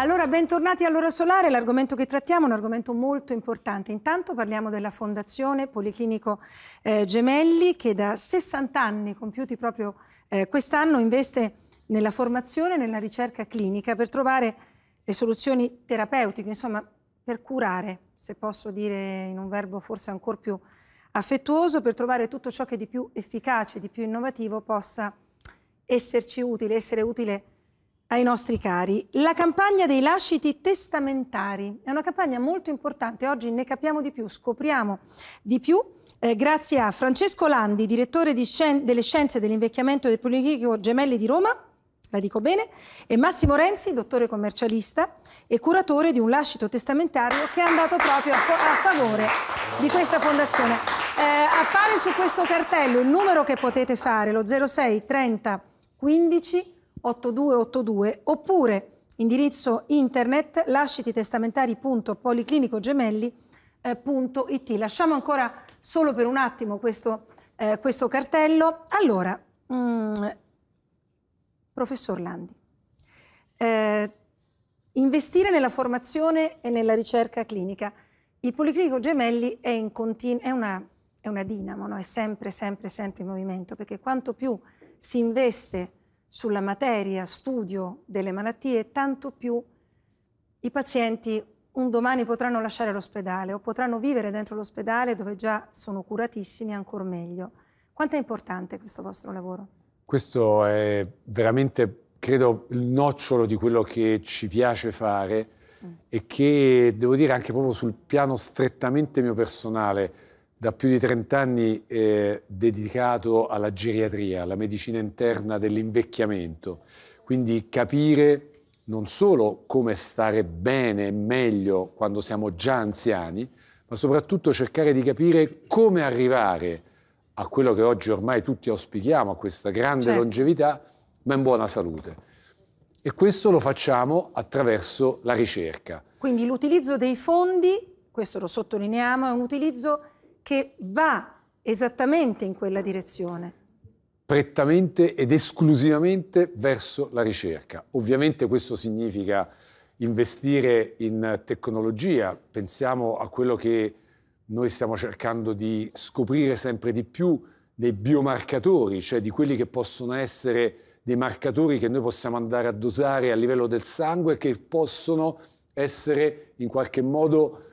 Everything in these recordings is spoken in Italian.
Allora, bentornati all'ora solare, l'argomento che trattiamo è un argomento molto importante. Intanto parliamo della Fondazione Policlinico eh, Gemelli che da 60 anni compiuti proprio eh, quest'anno investe nella formazione e nella ricerca clinica per trovare le soluzioni terapeutiche, insomma per curare, se posso dire in un verbo forse ancora più affettuoso, per trovare tutto ciò che di più efficace, di più innovativo possa esserci utile, essere utile per ai nostri cari. La campagna dei lasciti testamentari è una campagna molto importante, oggi ne capiamo di più, scopriamo di più. Eh, grazie a Francesco Landi, direttore di scien delle scienze dell'invecchiamento del Politecnico Gemelli di Roma, la dico bene, e Massimo Renzi, dottore commercialista e curatore di un lascito testamentario che è andato proprio a, a favore di questa fondazione. Eh, appare su questo cartello il numero che potete fare, lo 06 30 15 8282 oppure indirizzo internet lascititestamentari.policlinicogemelli.it. Eh, Lasciamo ancora solo per un attimo questo, eh, questo cartello. Allora, mh, mm, professor Landi, eh, investire nella formazione e nella ricerca clinica. Il Policlinico Gemelli è, è, una, è una dinamo, no? è sempre, sempre, sempre in movimento, perché quanto più si investe sulla materia studio delle malattie, tanto più i pazienti un domani potranno lasciare l'ospedale o potranno vivere dentro l'ospedale dove già sono curatissimi ancora meglio. Quanto è importante questo vostro lavoro? Questo è veramente, credo, il nocciolo di quello che ci piace fare mm. e che, devo dire, anche proprio sul piano strettamente mio personale, da più di 30 anni eh, dedicato alla geriatria, alla medicina interna dell'invecchiamento, quindi capire non solo come stare bene e meglio quando siamo già anziani, ma soprattutto cercare di capire come arrivare a quello che oggi ormai tutti auspichiamo, a questa grande certo. longevità, ma in buona salute. E questo lo facciamo attraverso la ricerca. Quindi l'utilizzo dei fondi, questo lo sottolineiamo, è un utilizzo che va esattamente in quella direzione. Prettamente ed esclusivamente verso la ricerca. Ovviamente questo significa investire in tecnologia, pensiamo a quello che noi stiamo cercando di scoprire sempre di più dei biomarcatori, cioè di quelli che possono essere dei marcatori che noi possiamo andare a dosare a livello del sangue che possono essere in qualche modo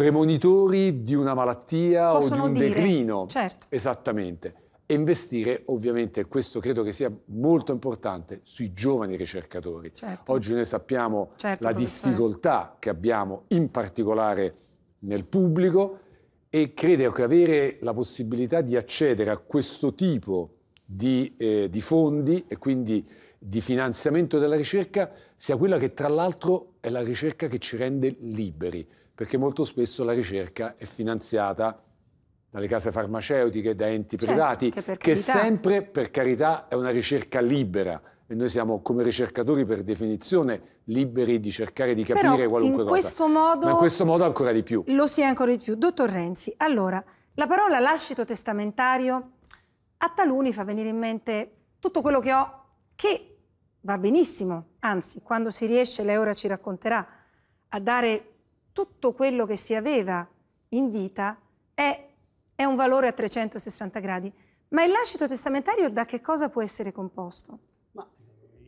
premonitori di una malattia Possono o di un dire, declino. Certo. Esattamente. E investire, ovviamente, questo credo che sia molto importante, sui giovani ricercatori. Certo. Oggi noi sappiamo certo, la professore. difficoltà che abbiamo, in particolare nel pubblico, e credo che avere la possibilità di accedere a questo tipo di di, eh, di fondi e quindi di finanziamento della ricerca sia quella che tra l'altro è la ricerca che ci rende liberi, perché molto spesso la ricerca è finanziata dalle case farmaceutiche, da enti certo, privati, che, che sempre per carità è una ricerca libera, e noi siamo come ricercatori per definizione liberi di cercare di capire Però qualunque in cosa. Modo, Ma in questo modo ancora di più. Lo si è ancora di più. Dottor Renzi, allora, la parola lascito testamentario a taluni fa venire in mente tutto quello che ho, che va benissimo, anzi, quando si riesce, lei ora ci racconterà, a dare tutto quello che si aveva in vita, è, è un valore a 360 gradi. Ma il lascito testamentario da che cosa può essere composto? Ma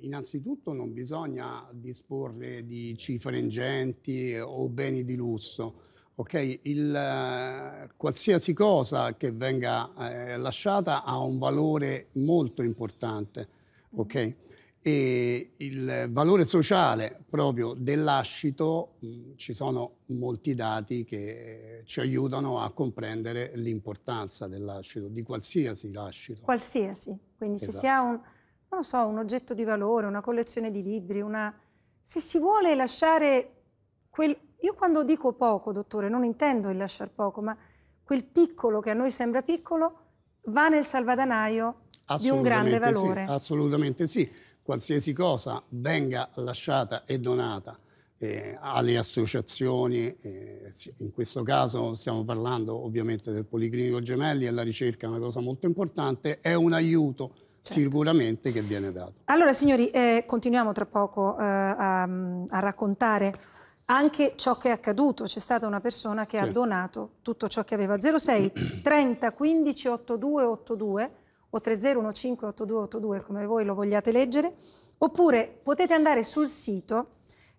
innanzitutto non bisogna disporre di cifre ingenti o beni di lusso Ok, Il, eh, qualsiasi cosa che venga eh, lasciata ha un valore molto importante. ok? E il valore sociale proprio dell'ascito, mm, ci sono molti dati che ci aiutano a comprendere l'importanza dell'ascito, di qualsiasi lascito. Qualsiasi, quindi esatto. se si ha esatto. un, so, un oggetto di valore, una collezione di libri, una... se si vuole lasciare Quel, io quando dico poco, dottore, non intendo il lasciar poco, ma quel piccolo che a noi sembra piccolo va nel salvadanaio di un grande valore. Sì, assolutamente sì. Qualsiasi cosa venga lasciata e donata eh, alle associazioni, eh, in questo caso stiamo parlando ovviamente del Policlinico Gemelli e la ricerca è una cosa molto importante, è un aiuto Certo. sicuramente che viene dato. Allora signori, eh, continuiamo tra poco eh, a, a, raccontare anche ciò che è accaduto. C'è stata una persona che sì. ha donato tutto ciò che aveva. 06 30 15 82 82 o 3015 8282 come voi lo vogliate leggere, oppure potete andare sul sito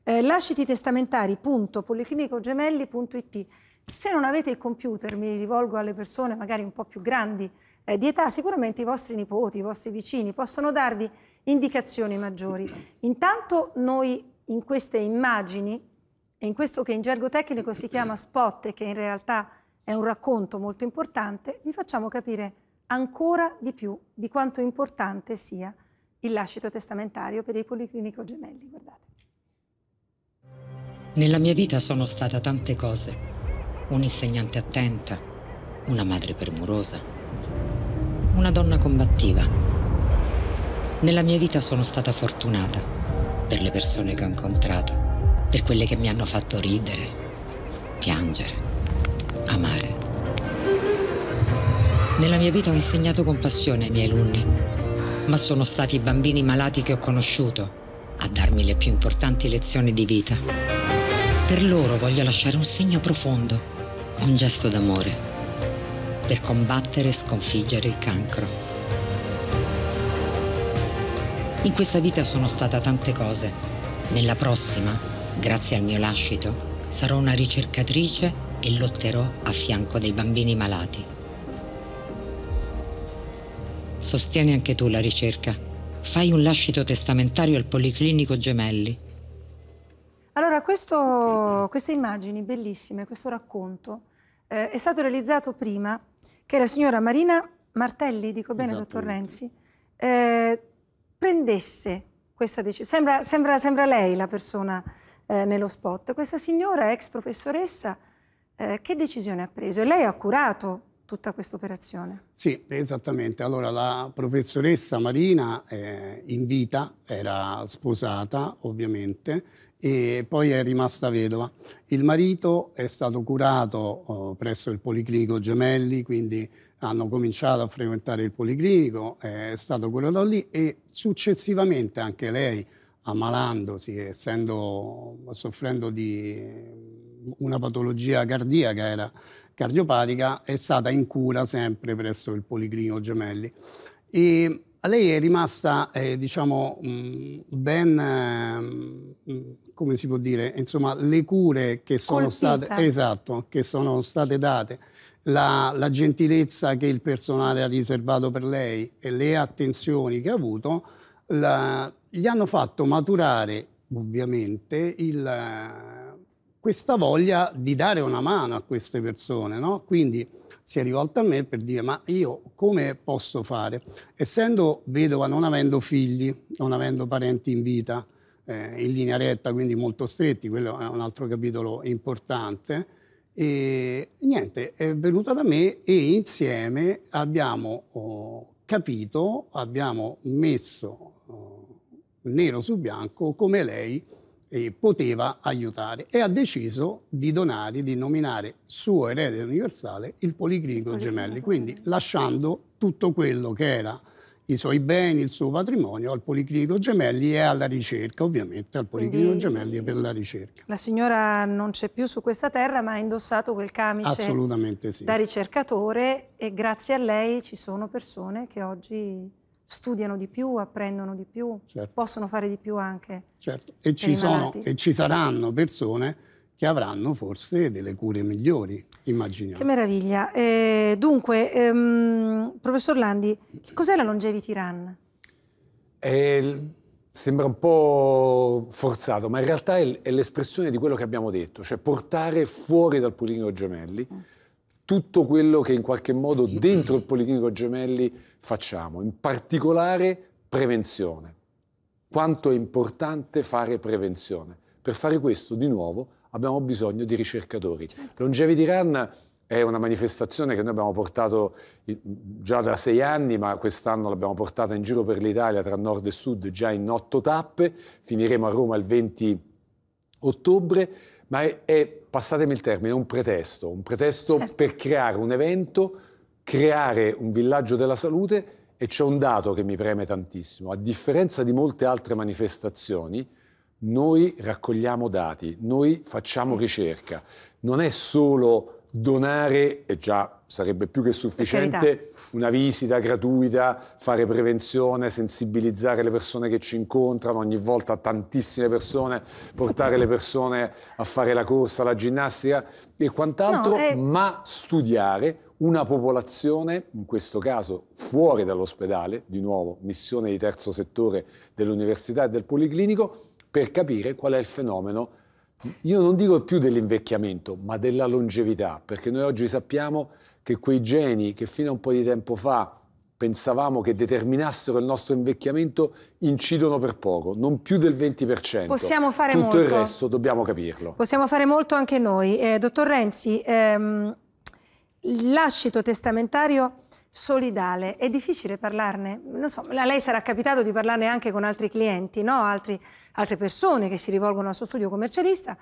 eh, lascititestamentari.policlinicogemelli.it. Se non avete il computer, mi rivolgo alle persone magari un po' più grandi eh, di età, sicuramente i vostri nipoti, i vostri vicini possono darvi indicazioni maggiori. Intanto noi in queste immagini e in questo che in gergo tecnico si chiama spot e che in realtà è un racconto molto importante, vi facciamo capire ancora di più di quanto importante sia il lascito testamentario per i Policlinico Gemelli. Guardate. Nella mia vita sono stata tante cose. Un'insegnante attenta, una madre premurosa, una donna combattiva. Nella mia vita sono stata fortunata per le persone che ho incontrato per quelle che mi hanno fatto ridere, piangere, amare. Nella mia vita ho insegnato compassione ai miei alunni, ma sono stati i bambini malati che ho conosciuto a darmi le più importanti lezioni di vita. Per loro voglio lasciare un segno profondo, un gesto d'amore, per combattere e sconfiggere il cancro. In questa vita sono stata tante cose, nella prossima Grazie al mio lascito sarò una ricercatrice e lotterò a fianco dei bambini malati. Sostieni anche tu la ricerca. Fai un lascito testamentario al Policlinico Gemelli. Allora, questo, queste immagini bellissime, questo racconto, eh, è stato realizzato prima che la signora Marina Martelli, dico bene, esatto. dottor Renzi, eh, prendesse questa decisione. Sembra, sembra, sembra lei la persona eh, nello spot. Questa signora, ex professoressa, eh, che decisione ha preso? E lei ha curato tutta questa operazione? Sì, esattamente. Allora, la professoressa Marina eh, in vita era sposata, ovviamente, e poi è rimasta vedova. Il marito è stato curato oh, presso il Policlinico Gemelli, quindi hanno cominciato a frequentare il Policlinico, eh, è stato curato lì e successivamente anche lei ammalandosi, essendo, soffrendo di una patologia cardiaca, era cardiopatica, è stata in cura sempre presso il Policlinico Gemelli. E a lei è rimasta, eh, diciamo, mm, ben, eh, come si può dire, insomma, le cure che sono, state, esatto, che sono state, date, la, la, gentilezza che il personale ha riservato per lei e le attenzioni che ha avuto, la, gli hanno fatto maturare, ovviamente, il, questa voglia di dare una mano a queste persone, no? Quindi si è rivolta a me per dire ma io come posso fare? Essendo vedova, non avendo figli, non avendo parenti in vita, eh, in linea retta, quindi molto stretti, quello è un altro capitolo importante. E niente, è venuta da me e insieme abbiamo oh, capito, abbiamo messo eh, nero su bianco come lei eh, poteva aiutare e ha deciso di donare, di nominare suo erede universale il Policlinico Gemelli, quindi lasciando tutto quello che era i suoi beni, il suo patrimonio al Policlinico Gemelli e alla ricerca, ovviamente al Policlinico Gemelli per la ricerca. La signora non c'è più su questa terra ma ha indossato quel camice sì. da ricercatore e grazie a lei ci sono persone che oggi studiano di più, apprendono di più, certo. possono fare di più anche. Certo, e ci, sono, e ci saranno persone che avranno forse delle cure migliori, immaginiamo. Che meraviglia. Eh, dunque, ehm, professor Landi, cos'è la longevity run? Eh, sembra un po' forzato, ma in realtà è l'espressione di quello che abbiamo detto, cioè portare fuori dal pulino gemelli. Mm tutto quello che in qualche modo dentro il Policlinico Gemelli facciamo, in particolare prevenzione. Quanto è importante fare prevenzione. Per fare questo, di nuovo, abbiamo bisogno di ricercatori. Certo. Longevity Run è una manifestazione che noi abbiamo portato già da sei anni, ma quest'anno l'abbiamo portata in giro per l'Italia tra nord e sud già in otto tappe, finiremo a Roma il 20 ottobre, ma è, è passatemi il termine, un pretesto, un pretesto certo. per creare un evento, creare un villaggio della salute e c'è un dato che mi preme tantissimo, a differenza di molte altre manifestazioni, noi raccogliamo dati, noi facciamo ricerca, non è solo donare è già sarebbe più che sufficiente una visita gratuita, fare prevenzione, sensibilizzare le persone che ci incontrano, ogni volta tantissime persone, portare le persone a fare la corsa, la ginnastica e quant'altro, no, è... Eh. ma studiare una popolazione, in questo caso fuori dall'ospedale, di nuovo missione di terzo settore dell'università e del policlinico, per capire qual è il fenomeno io non dico più dell'invecchiamento, ma della longevità, perché noi oggi sappiamo che quei geni che fino a un po' di tempo fa pensavamo che determinassero il nostro invecchiamento incidono per poco, non più del 20%. Possiamo fare Tutto molto. il resto dobbiamo capirlo. Possiamo fare molto anche noi. Eh, dottor Renzi, ehm, l'ascito testamentario solidale, è difficile parlarne, non so, a lei sarà capitato di parlarne anche con altri clienti, no? Altri, altre persone che si rivolgono al suo studio commercialista.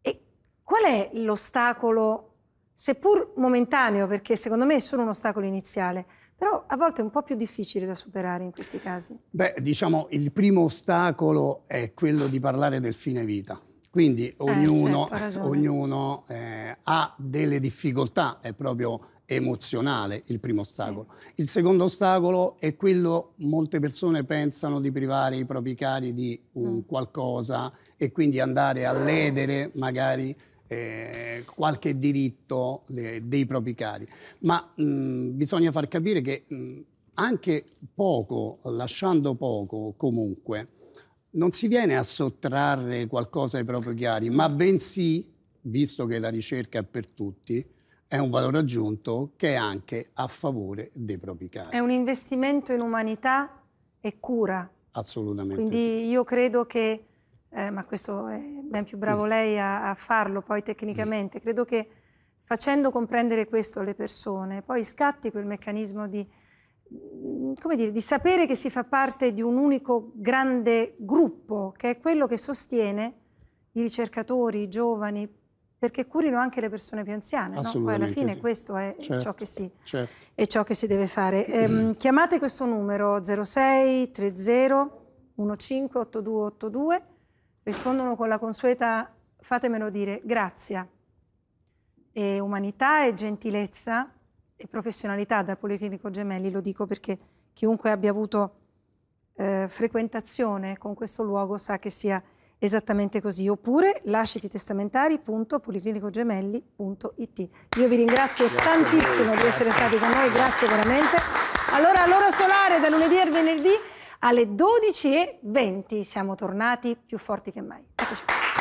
E qual è l'ostacolo, seppur momentaneo, perché secondo me è solo un ostacolo iniziale, però a volte è un po' più difficile da superare in questi casi. Beh, diciamo, il primo ostacolo è quello di parlare del fine vita. Quindi eh, ognuno, eh, certo, ognuno eh, ha delle difficoltà, è proprio emozionale il primo ostacolo. Sì. Il secondo ostacolo è quello, molte persone pensano di privare i propri cari di un mm. qualcosa e quindi andare a ledere magari eh, qualche diritto le, dei propri cari. Ma mh, mm, bisogna far capire che mh, mm, anche poco, lasciando poco comunque, non si viene a sottrarre qualcosa ai propri cari, ma bensì, visto che la ricerca è per tutti, è un valore aggiunto che è anche a favore dei propri cari. È un investimento in umanità e cura. Assolutamente. Quindi sì. io credo che, eh, ma questo è ben più bravo mm. lei a, a farlo poi mm. tecnicamente, mm. credo che facendo comprendere questo alle persone, poi scatti quel meccanismo di, mm, dire, di sapere che si fa parte di un unico grande gruppo, che è quello che sostiene i ricercatori, i giovani, perché curino anche le persone più anziane. No? Poi alla fine sì. questo è, certo, ciò si, certo. è, ciò che si, deve fare. Ehm, mm. chiamate questo numero 06 30 158282, rispondono con la consueta fatemelo dire grazia e umanità e gentilezza e professionalità dal Policlinico Gemelli, lo dico perché chiunque abbia avuto eh, frequentazione con questo luogo sa che sia Esattamente così, oppure lasciti testamentari.policlinicogemelli.it. Io vi ringrazio grazie tantissimo voi, di essere stati con noi, grazie veramente. Allora, l'ora solare da lunedì al venerdì alle 12.20 siamo tornati più forti che mai. Eccoci.